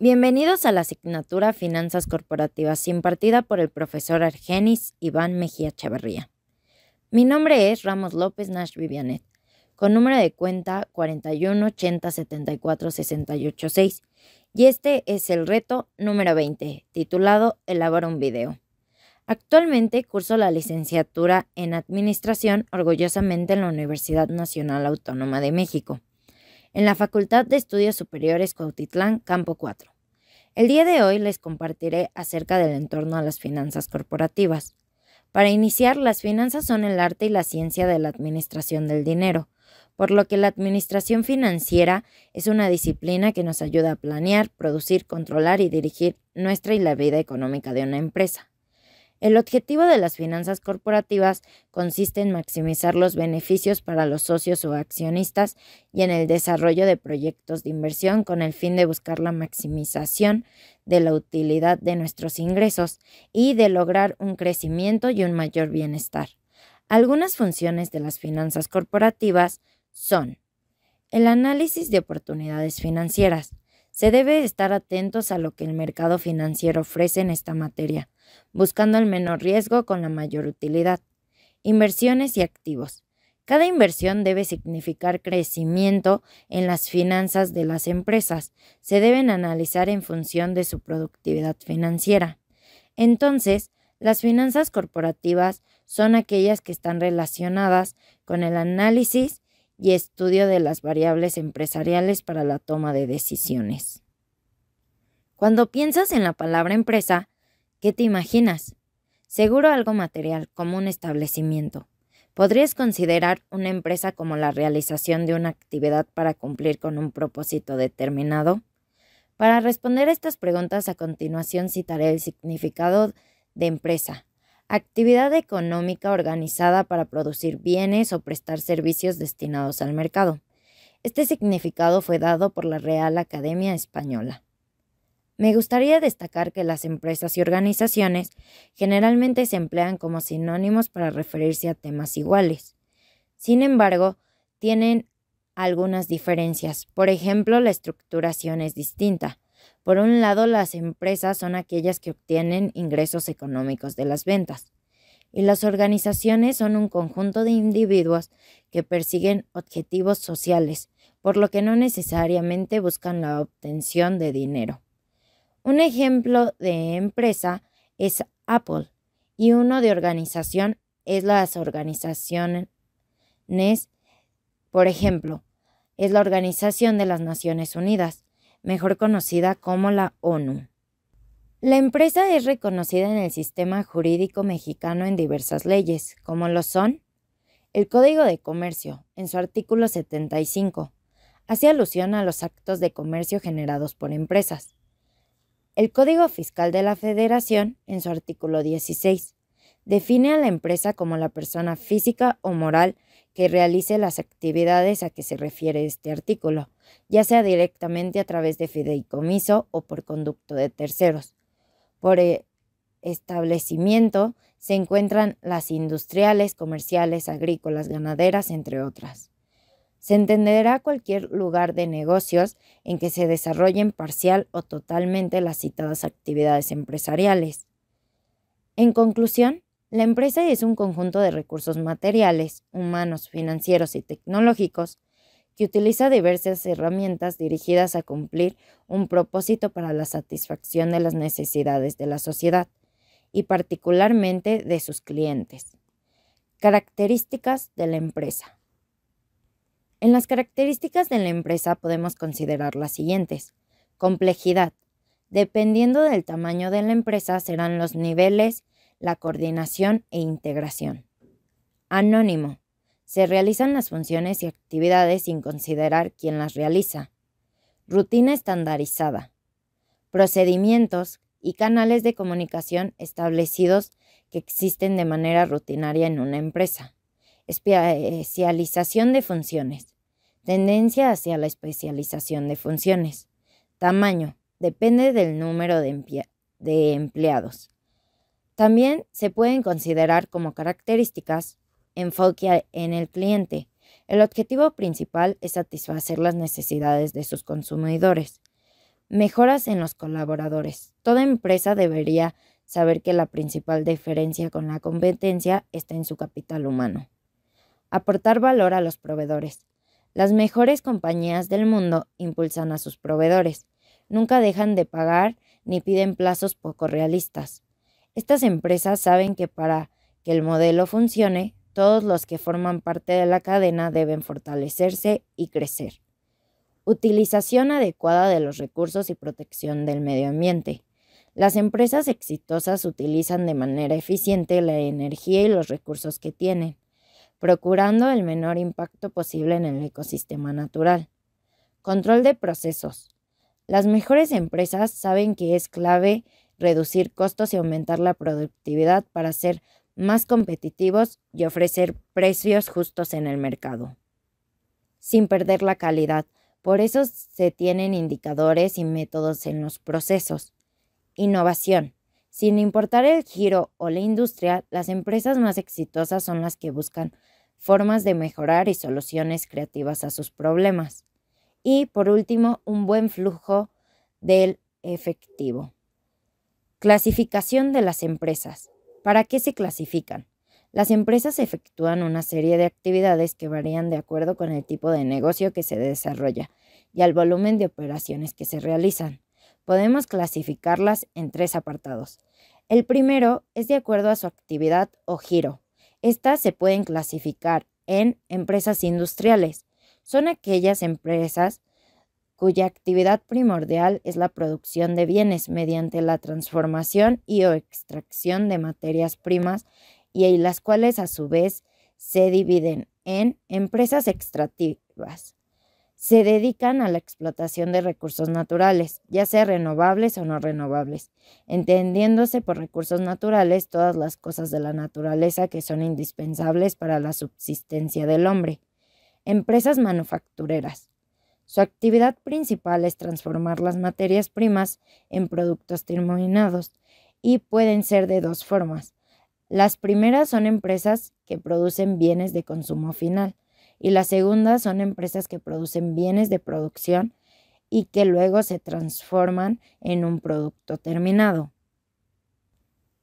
Bienvenidos a la asignatura Finanzas Corporativas impartida por el profesor Argenis Iván Mejía Chavarría. Mi nombre es Ramos López Nash Vivianet, con número de cuenta 41-80-74-68-6, y este es el reto número 20, titulado Elabora un video. Actualmente curso la licenciatura en Administración orgullosamente en la Universidad Nacional Autónoma de México en la Facultad de Estudios Superiores Cuautitlán, Campo 4. El día de hoy les compartiré acerca del entorno a las finanzas corporativas. Para iniciar, las finanzas son el arte y la ciencia de la administración del dinero, por lo que la administración financiera es una disciplina que nos ayuda a planear, producir, controlar y dirigir nuestra y la vida económica de una empresa. El objetivo de las finanzas corporativas consiste en maximizar los beneficios para los socios o accionistas y en el desarrollo de proyectos de inversión con el fin de buscar la maximización de la utilidad de nuestros ingresos y de lograr un crecimiento y un mayor bienestar. Algunas funciones de las finanzas corporativas son el análisis de oportunidades financieras. Se debe estar atentos a lo que el mercado financiero ofrece en esta materia buscando el menor riesgo con la mayor utilidad. Inversiones y activos. Cada inversión debe significar crecimiento en las finanzas de las empresas. Se deben analizar en función de su productividad financiera. Entonces, las finanzas corporativas son aquellas que están relacionadas con el análisis y estudio de las variables empresariales para la toma de decisiones. Cuando piensas en la palabra empresa, ¿Qué te imaginas? Seguro algo material, como un establecimiento. Podrías considerar una empresa como la realización de una actividad para cumplir con un propósito determinado. Para responder estas preguntas a continuación citaré el significado de empresa. Actividad económica organizada para producir bienes o prestar servicios destinados al mercado. Este significado fue dado por la Real Academia Española. Me gustaría destacar que las empresas y organizaciones generalmente se emplean como sinónimos para referirse a temas iguales. Sin embargo, tienen algunas diferencias. Por ejemplo, la estructuración es distinta. Por un lado, las empresas son aquellas que obtienen ingresos económicos de las ventas y las organizaciones son un conjunto de individuos que persiguen objetivos sociales, por lo que no necesariamente buscan la obtención de dinero. Un ejemplo de empresa es Apple y uno de organización es las organizaciones, por ejemplo, es la Organización de las Naciones Unidas, mejor conocida como la ONU. La empresa es reconocida en el sistema jurídico mexicano en diversas leyes, como lo son el Código de Comercio, en su artículo 75, hace alusión a los actos de comercio generados por empresas. El Código Fiscal de la Federación, en su artículo 16, define a la empresa como la persona física o moral que realice las actividades a que se refiere este artículo, ya sea directamente a través de fideicomiso o por conducto de terceros. Por e, establecimiento se encuentran las industriales, comerciales, agrícolas, ganaderas, entre otras. Se entenderá cualquier lugar de negocios en que se desarrollen parcial o totalmente las citadas actividades empresariales. En conclusión, la empresa es un conjunto de recursos materiales, humanos, financieros y tecnológicos que utiliza diversas herramientas dirigidas a cumplir un propósito para la satisfacción de las necesidades de la sociedad y particularmente de sus clientes. Características de la empresa. En las características de la empresa podemos considerar las siguientes. Complejidad. Dependiendo del tamaño de la empresa serán los niveles, la coordinación e integración. Anónimo. Se realizan las funciones y actividades sin considerar quién las realiza. Rutina estandarizada. Procedimientos y canales de comunicación establecidos que existen de manera rutinaria en una empresa. Especialización de funciones. Tendencia hacia la especialización de funciones. Tamaño. Depende del número de, empleados. También se pueden considerar como características enfoque en el cliente. El objetivo principal es satisfacer las necesidades de sus consumidores. Mejoras en los colaboradores. Toda empresa debería saber que la principal diferencia con la competencia está en su capital humano aportar valor a los proveedores. Las mejores compañías del mundo impulsan a sus proveedores. Nunca dejan de pagar ni piden plazos poco realistas. Estas empresas saben que para que el modelo funcione, todos los que forman parte de la cadena deben fortalecerse y crecer. Utilización adecuada de los recursos y protección del medio ambiente. Las empresas exitosas utilizan de manera eficiente la energía y los recursos que tienen procurando el menor impacto posible en el ecosistema natural. Control de procesos. Las mejores empresas saben que es clave reducir costos y aumentar la productividad para ser más competitivos y ofrecer precios justos en el mercado. Sin perder la calidad, por eso se tienen indicadores y métodos en los procesos. Innovación. Sin importar el giro o la industria, las empresas más exitosas son las que buscan formas de mejorar y soluciones creativas a sus problemas. Y por último, un buen flujo del efectivo. Clasificación de las empresas. ¿Para qué se clasifican? Las empresas efectúan una serie de actividades que varían de acuerdo con el tipo de negocio que se desarrolla y al volumen de operaciones que se realizan podemos clasificarlas en tres apartados. El primero es de acuerdo a su actividad o giro. Estas se pueden clasificar en empresas industriales. Son aquellas empresas cuya actividad primordial es la producción de bienes mediante la transformación y o extracción de materias primas y las cuales a su vez se dividen en empresas extractivas, se dedican a la explotación de recursos naturales, ya sea renovables o no renovables, entendiéndose por recursos naturales todas las cosas de la naturaleza que son indispensables para la subsistencia del hombre. Empresas manufactureras. Su actividad principal es transformar las materias primas en productos terminados y pueden ser de dos formas. Las primeras son empresas que producen bienes de consumo final y la segunda son empresas que producen bienes de producción y que luego se transforman en un producto terminado.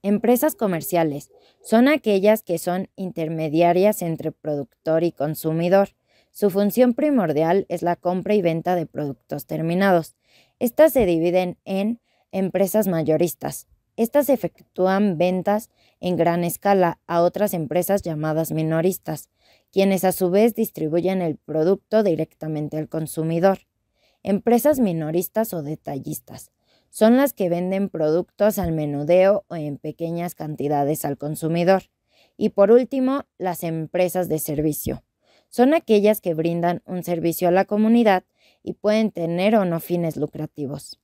Empresas comerciales son aquellas que son intermediarias entre productor y consumidor. Su función primordial es la compra y venta de productos terminados. Estas se dividen en empresas mayoristas. Estas efectúan ventas en gran escala a otras empresas llamadas minoristas quienes a su vez distribuyen el producto directamente al consumidor. Empresas minoristas o detallistas son las que venden productos al menudeo o en pequeñas cantidades al consumidor. Y por último, las empresas de servicio. Son aquellas que brindan un servicio a la comunidad y pueden tener o no fines lucrativos.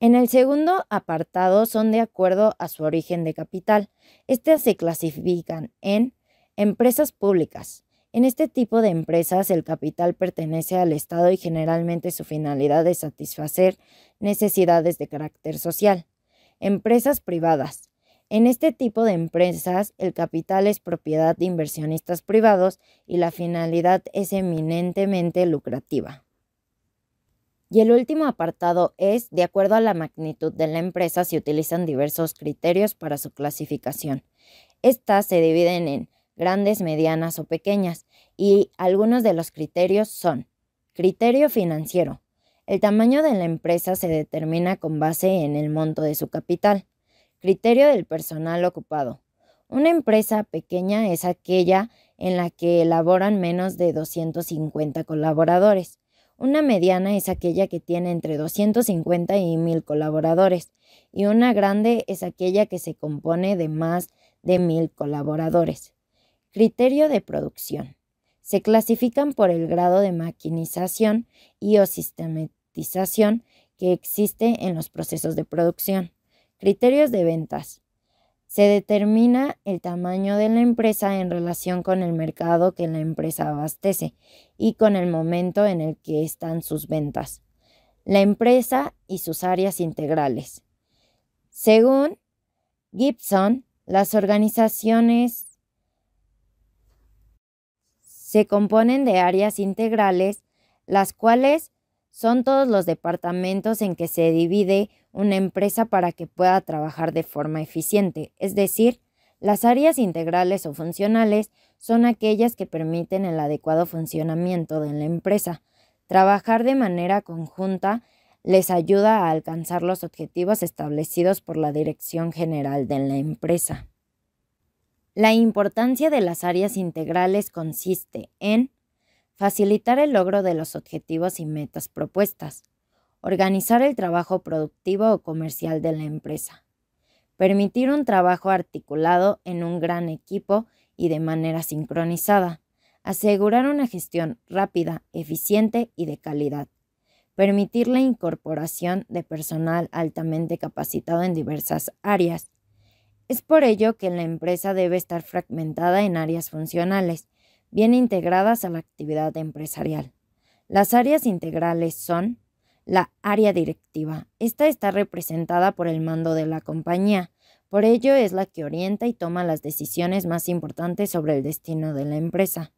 En el segundo apartado son de acuerdo a su origen de capital. Estas se clasifican en empresas públicas, en este tipo de empresas el capital pertenece al Estado y generalmente su finalidad es satisfacer necesidades de carácter social. Empresas privadas. En este tipo de empresas el capital es propiedad de inversionistas privados y la finalidad es eminentemente lucrativa. Y el último apartado es, de acuerdo a la magnitud de la empresa, se utilizan diversos criterios para su clasificación. Estas se dividen en grandes, medianas o pequeñas, y algunos de los criterios son criterio financiero. El tamaño de la empresa se determina con base en el monto de su capital. Criterio del personal ocupado. Una empresa pequeña es aquella en la que elaboran menos de 250 colaboradores. Una mediana es aquella que tiene entre 250 y 1000 colaboradores y una grande es aquella que se compone de más de 1000 colaboradores. Criterio de producción. Se clasifican por el grado de maquinización y o sistematización que existe en los procesos de producción. Criterios de ventas. Se determina el tamaño de la empresa en relación con el mercado que la empresa abastece y con el momento en el que están sus ventas. La empresa y sus áreas integrales. Según Gibson, las organizaciones se componen de áreas integrales, las cuales son todos los departamentos en que se divide una empresa para que pueda trabajar de forma eficiente. Es decir, las áreas integrales o funcionales son aquellas que permiten el adecuado funcionamiento de la empresa. Trabajar de manera conjunta les ayuda a alcanzar los objetivos establecidos por la Dirección General de la empresa. La importancia de las áreas integrales consiste en facilitar el logro de los objetivos y metas propuestas, organizar el trabajo productivo o comercial de la empresa, permitir un trabajo articulado en un gran equipo y de manera sincronizada, asegurar una gestión rápida, eficiente y de calidad, permitir la incorporación de personal altamente capacitado en diversas áreas, es por ello que la empresa debe estar fragmentada en áreas funcionales, bien integradas a la actividad empresarial. Las áreas integrales son la área directiva. Esta está representada por el mando de la compañía, por ello es la que orienta y toma las decisiones más importantes sobre el destino de la empresa.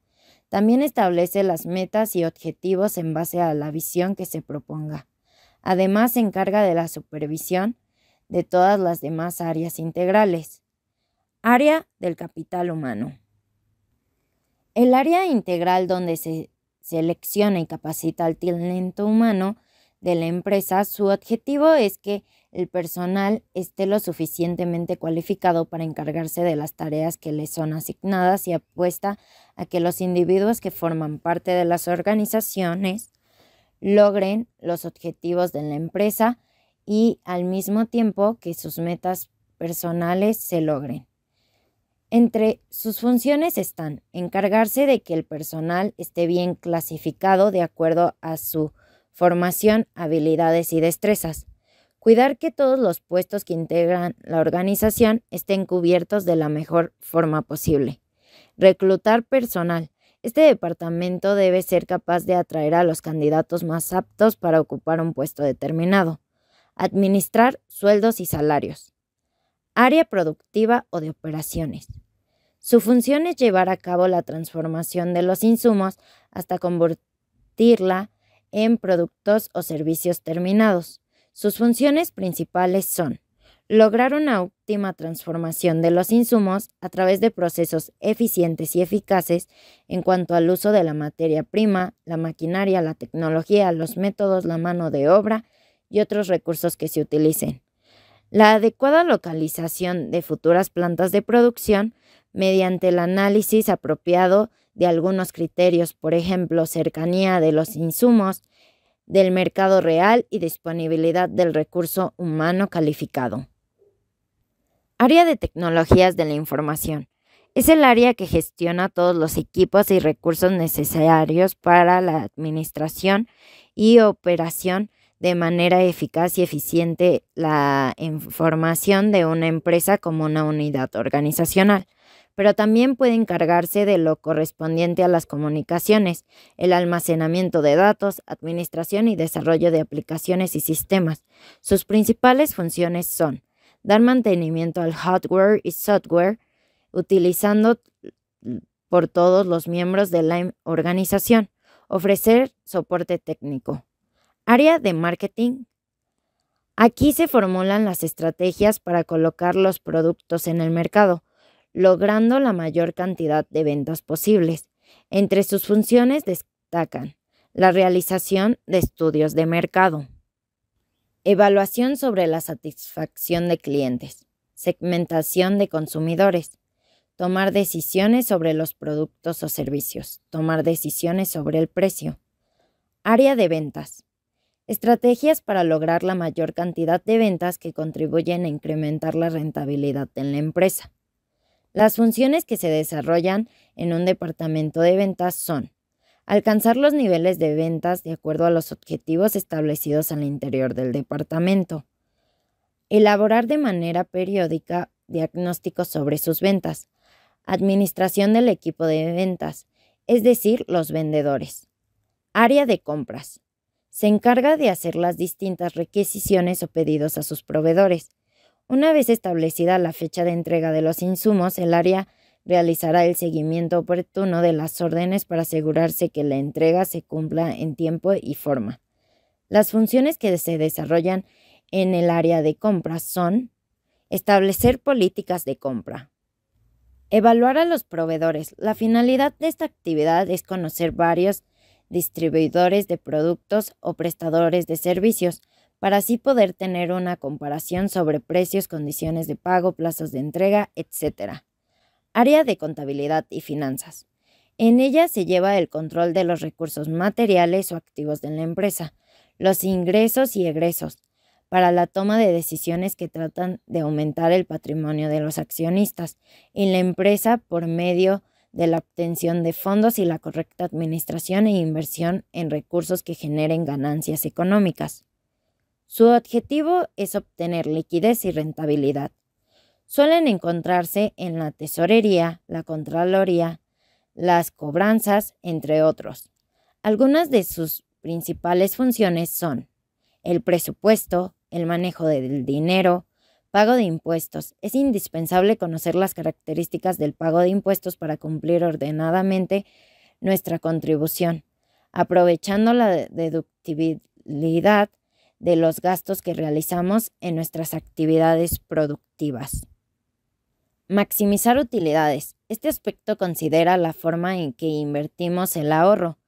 También establece las metas y objetivos en base a la visión que se proponga. Además, se encarga de la supervisión, de todas las demás áreas integrales. Área del capital humano. El área integral donde se selecciona y capacita al talento humano de la empresa, su objetivo es que el personal esté lo suficientemente cualificado para encargarse de las tareas que le son asignadas y apuesta a que los individuos que forman parte de las organizaciones logren los objetivos de la empresa y al mismo tiempo que sus metas personales se logren. Entre sus funciones están encargarse de que el personal esté bien clasificado de acuerdo a su formación, habilidades y destrezas, cuidar que todos los puestos que integran la organización estén cubiertos de la mejor forma posible, reclutar personal. Este departamento debe ser capaz de atraer a los candidatos más aptos para ocupar un puesto determinado Administrar sueldos y salarios. Área productiva o de operaciones. Su función es llevar a cabo la transformación de los insumos hasta convertirla en productos o servicios terminados. Sus funciones principales son lograr una óptima transformación de los insumos a través de procesos eficientes y eficaces en cuanto al uso de la materia prima, la maquinaria, la tecnología, los métodos, la mano de obra, y otros recursos que se utilicen. La adecuada localización de futuras plantas de producción mediante el análisis apropiado de algunos criterios, por ejemplo, cercanía de los insumos, del mercado real y disponibilidad del recurso humano calificado. Área de tecnologías de la información. Es el área que gestiona todos los equipos y recursos necesarios para la administración y operación de manera eficaz y eficiente la información de una empresa como una unidad organizacional, pero también puede encargarse de lo correspondiente a las comunicaciones, el almacenamiento de datos, administración y desarrollo de aplicaciones y sistemas. Sus principales funciones son dar mantenimiento al hardware y software utilizando por todos los miembros de la organización, ofrecer soporte técnico, Área de marketing. Aquí se formulan las estrategias para colocar los productos en el mercado, logrando la mayor cantidad de ventas posibles. Entre sus funciones destacan la realización de estudios de mercado, evaluación sobre la satisfacción de clientes, segmentación de consumidores, tomar decisiones sobre los productos o servicios, tomar decisiones sobre el precio, área de ventas. Estrategias para lograr la mayor cantidad de ventas que contribuyen a incrementar la rentabilidad en la empresa. Las funciones que se desarrollan en un departamento de ventas son alcanzar los niveles de ventas de acuerdo a los objetivos establecidos al interior del departamento, elaborar de manera periódica diagnósticos sobre sus ventas, administración del equipo de ventas, es decir, los vendedores, área de compras, se encarga de hacer las distintas requisiciones o pedidos a sus proveedores. Una vez establecida la fecha de entrega de los insumos, el área realizará el seguimiento oportuno de las órdenes para asegurarse que la entrega se cumpla en tiempo y forma. Las funciones que se desarrollan en el área de compras son establecer políticas de compra, evaluar a los proveedores. La finalidad de esta actividad es conocer varios distribuidores de productos o prestadores de servicios, para así poder tener una comparación sobre precios, condiciones de pago, plazos de entrega, etc. Área de contabilidad y finanzas. En ella se lleva el control de los recursos materiales o activos de la empresa, los ingresos y egresos, para la toma de decisiones que tratan de aumentar el patrimonio de los accionistas en la empresa por medio de la obtención de fondos y la correcta administración e inversión en recursos que generen ganancias económicas. Su objetivo es obtener liquidez y rentabilidad. Suelen encontrarse en la tesorería, la contraloría, las cobranzas, entre otros. Algunas de sus principales funciones son el presupuesto, el manejo del dinero, Pago de impuestos. Es indispensable conocer las características del pago de impuestos para cumplir ordenadamente nuestra contribución, aprovechando la deductibilidad de los gastos que realizamos en nuestras actividades productivas. Maximizar utilidades. Este aspecto considera la forma en que invertimos el ahorro,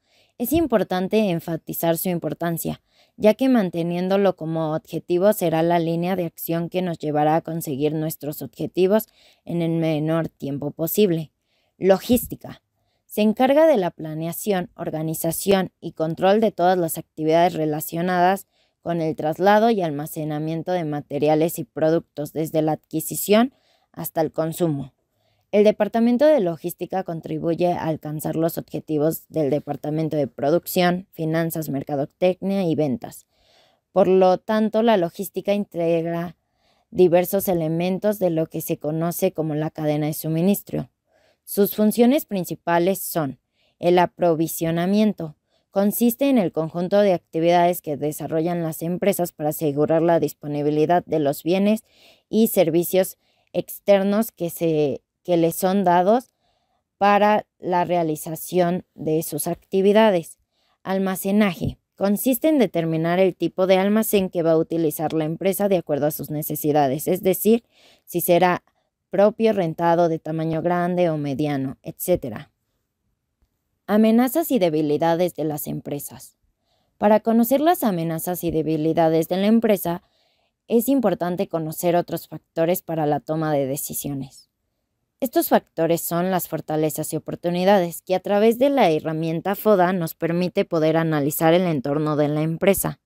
es importante enfatizar su importancia, ya que manteniéndolo como objetivo será la línea de acción que nos llevará a conseguir nuestros objetivos en el menor tiempo posible. Logística. Se encarga de la planeación, organización y control de todas las actividades relacionadas con el traslado y almacenamiento de materiales y productos desde la adquisición hasta el consumo. El Departamento de Logística contribuye a alcanzar los objetivos del Departamento de Producción, Finanzas, Mercadotecnia y Ventas. Por lo tanto, la logística integra diversos elementos de lo que se conoce como la cadena de suministro. Sus funciones principales son el aprovisionamiento. Consiste en el conjunto de actividades que desarrollan las empresas para asegurar la disponibilidad de los bienes y servicios externos que se que les son dados para la realización de sus actividades. Almacenaje. Consiste en determinar el tipo de almacén que va a utilizar la empresa de acuerdo a sus necesidades, es decir, si será propio, rentado, de tamaño grande o mediano, etc. Amenazas y debilidades de las empresas. Para conocer las amenazas y debilidades de la empresa, es importante conocer otros factores para la toma de decisiones. Estos factores son las fortalezas y oportunidades que a través de la herramienta FODA nos permite poder analizar el entorno de la empresa.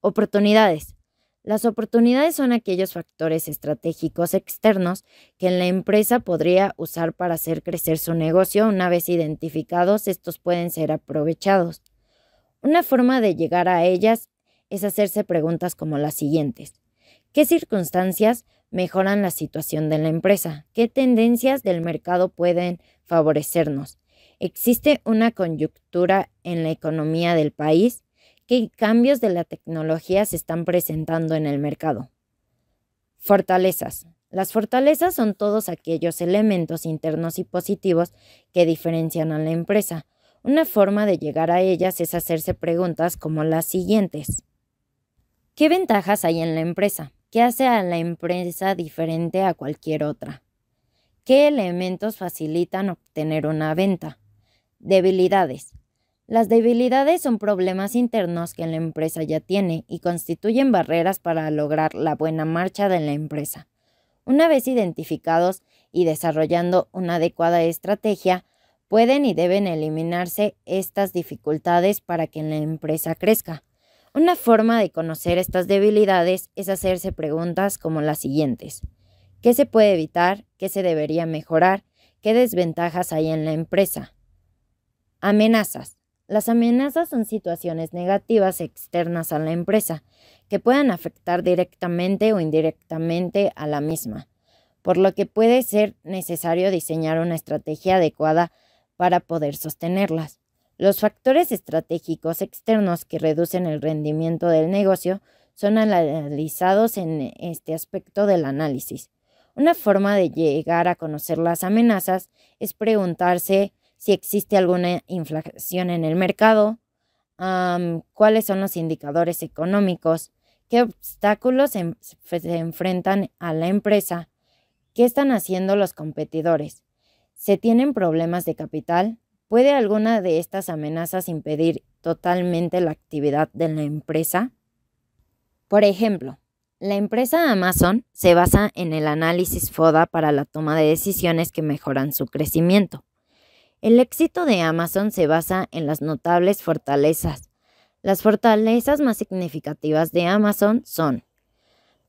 Oportunidades. Las oportunidades son aquellos factores estratégicos externos que la empresa podría usar para hacer crecer su negocio. Una vez identificados, estos pueden ser aprovechados. Una forma de llegar a ellas es hacerse preguntas como las siguientes. ¿Qué circunstancias mejoran la situación de la empresa? ¿Qué tendencias del mercado pueden favorecernos? ¿Existe una coyuntura en la economía del país? ¿Qué cambios de la tecnología se están presentando en el mercado? Fortalezas. Las fortalezas son todos aquellos elementos internos y positivos que diferencian a la empresa. Una forma de llegar a ellas es hacerse preguntas como las siguientes. ¿Qué ventajas hay en la empresa? ¿Qué hace a la empresa diferente a cualquier otra? ¿Qué elementos facilitan obtener una venta? Debilidades. Las debilidades son problemas internos que la empresa ya tiene y constituyen barreras para lograr la buena marcha de la empresa. Una vez identificados y desarrollando una adecuada estrategia, pueden y deben eliminarse estas dificultades para que la empresa crezca. Una forma de conocer estas debilidades es hacerse preguntas como las siguientes. ¿Qué se puede evitar? ¿Qué se debería mejorar? ¿Qué desventajas hay en la empresa? Amenazas. Las amenazas son situaciones negativas externas a la empresa que puedan afectar directamente o indirectamente a la misma, por lo que puede ser necesario diseñar una estrategia adecuada para poder sostenerlas. Los factores estratégicos externos que reducen el rendimiento del negocio son analizados en este aspecto del análisis. Una forma de llegar a conocer las amenazas es preguntarse si existe alguna inflación en el mercado, cuáles son los indicadores económicos, qué obstáculos se, se enfrentan a la empresa, qué están haciendo los competidores, se tienen problemas de capital, ¿Puede alguna de estas amenazas impedir totalmente la actividad de la empresa? Por ejemplo, la empresa Amazon se basa en el análisis FODA para la toma de decisiones que mejoran su crecimiento. El éxito de Amazon se basa en las notables fortalezas. Las fortalezas más significativas de Amazon son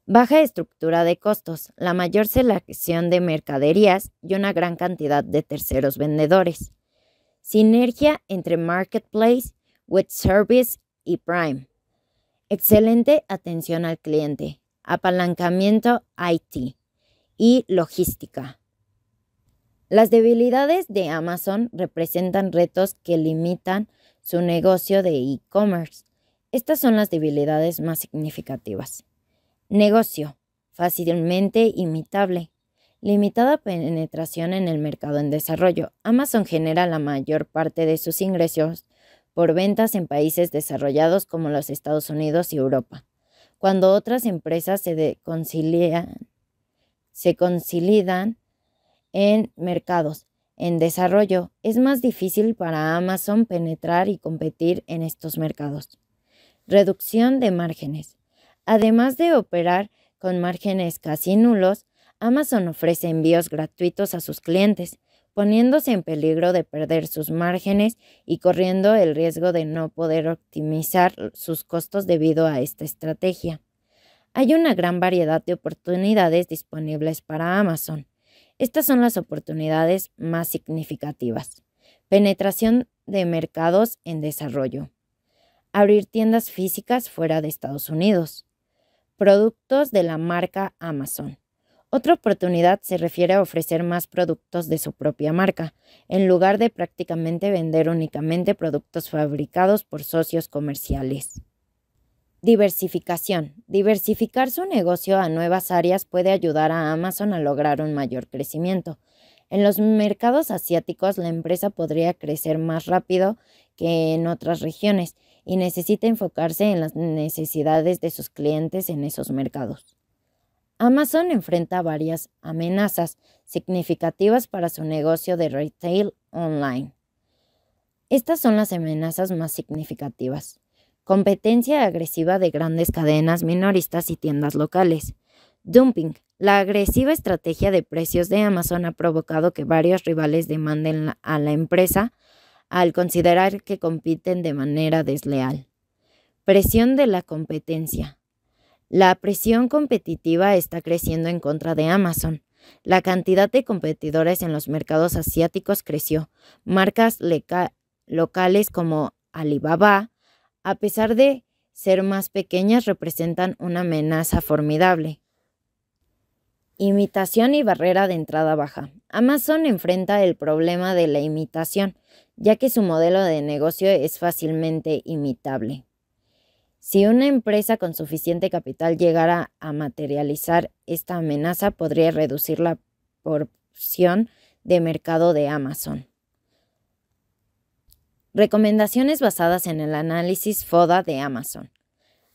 baja estructura de costos, la mayor selección de mercaderías y una gran cantidad de terceros vendedores. Sinergia entre Marketplace, Web Service y Prime. Excelente atención al cliente. Apalancamiento IT y logística. Las debilidades de Amazon representan retos que limitan su negocio de e-commerce. Estas son las debilidades más significativas. Negocio. Fácilmente imitable. Limitada penetración en el mercado en desarrollo, Amazon genera la mayor parte de sus ingresos por ventas en países desarrollados como los Estados Unidos y Europa, cuando otras empresas se, concilian, se en mercados en desarrollo, es más difícil para Amazon penetrar y competir en estos mercados. Reducción de márgenes. Además de operar con márgenes casi nulos, Amazon ofrece envíos gratuitos a sus clientes, poniéndose en peligro de perder sus márgenes y corriendo el riesgo de no poder optimizar sus costos debido a esta estrategia. Hay una gran variedad de oportunidades disponibles para Amazon. Estas son las oportunidades más significativas. Penetración de mercados en desarrollo. Abrir tiendas físicas fuera de Estados Unidos. Productos de la marca Amazon otra oportunidad se refiere a ofrecer más productos de su propia marca, en lugar de prácticamente vender únicamente productos fabricados por socios comerciales. Diversificación. Diversificar su negocio a nuevas áreas puede ayudar a Amazon a lograr un mayor crecimiento. En los mercados asiáticos la empresa podría crecer más rápido que en otras regiones y necesita enfocarse en las necesidades de sus clientes en esos mercados. Amazon enfrenta varias amenazas significativas para su negocio de retail online. Estas son las amenazas más significativas. Competencia agresiva de grandes cadenas minoristas y tiendas locales. Dumping. La agresiva estrategia de precios de Amazon ha provocado que varios rivales demanden a la empresa al considerar que compiten de manera desleal. Presión de la competencia. La presión competitiva está creciendo en contra de Amazon. La cantidad de competidores en los mercados asiáticos creció. Marcas locales como Alibaba, a pesar de ser más pequeñas, representan una amenaza formidable. Imitación y barrera de entrada baja. Amazon enfrenta el problema de la imitación, ya que su modelo de negocio es fácilmente imitable. Si una empresa con suficiente capital llegara a materializar esta amenaza, podría reducir la porción de mercado de Amazon. Recomendaciones basadas en el análisis FODA de Amazon.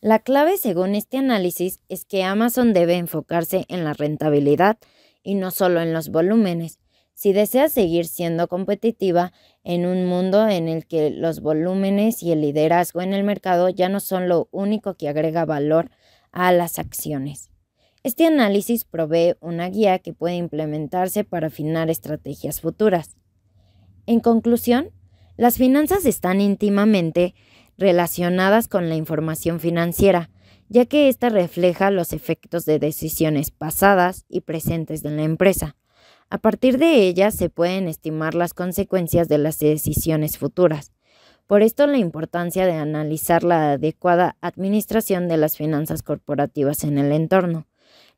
La clave según este análisis es que Amazon debe enfocarse en la rentabilidad y no solo en los volúmenes, si desea seguir siendo competitiva en un mundo en el que los volúmenes y el liderazgo en el mercado ya no son lo único que agrega valor a las acciones. Este análisis provee una guía que puede implementarse para afinar estrategias futuras. En conclusión, las finanzas están íntimamente relacionadas con la información financiera, ya que ésta refleja los efectos de decisiones pasadas y presentes de la empresa. A partir de ellas se pueden estimar las consecuencias de las decisiones futuras. Por esto la importancia de analizar la adecuada administración de las finanzas corporativas en el entorno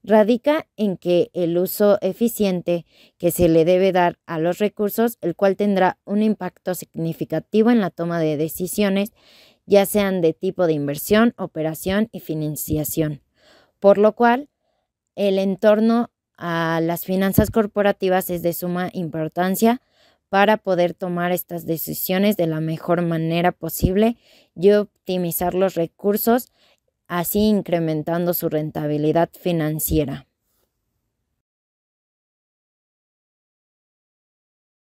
radica en que el uso eficiente que se le debe dar a los recursos, el cual tendrá un impacto significativo en la toma de decisiones, ya sean de tipo de inversión, operación y financiación. Por lo cual, el entorno a las finanzas corporativas es de suma importancia para poder tomar estas decisiones de la mejor manera posible y optimizar los recursos, así incrementando su rentabilidad financiera.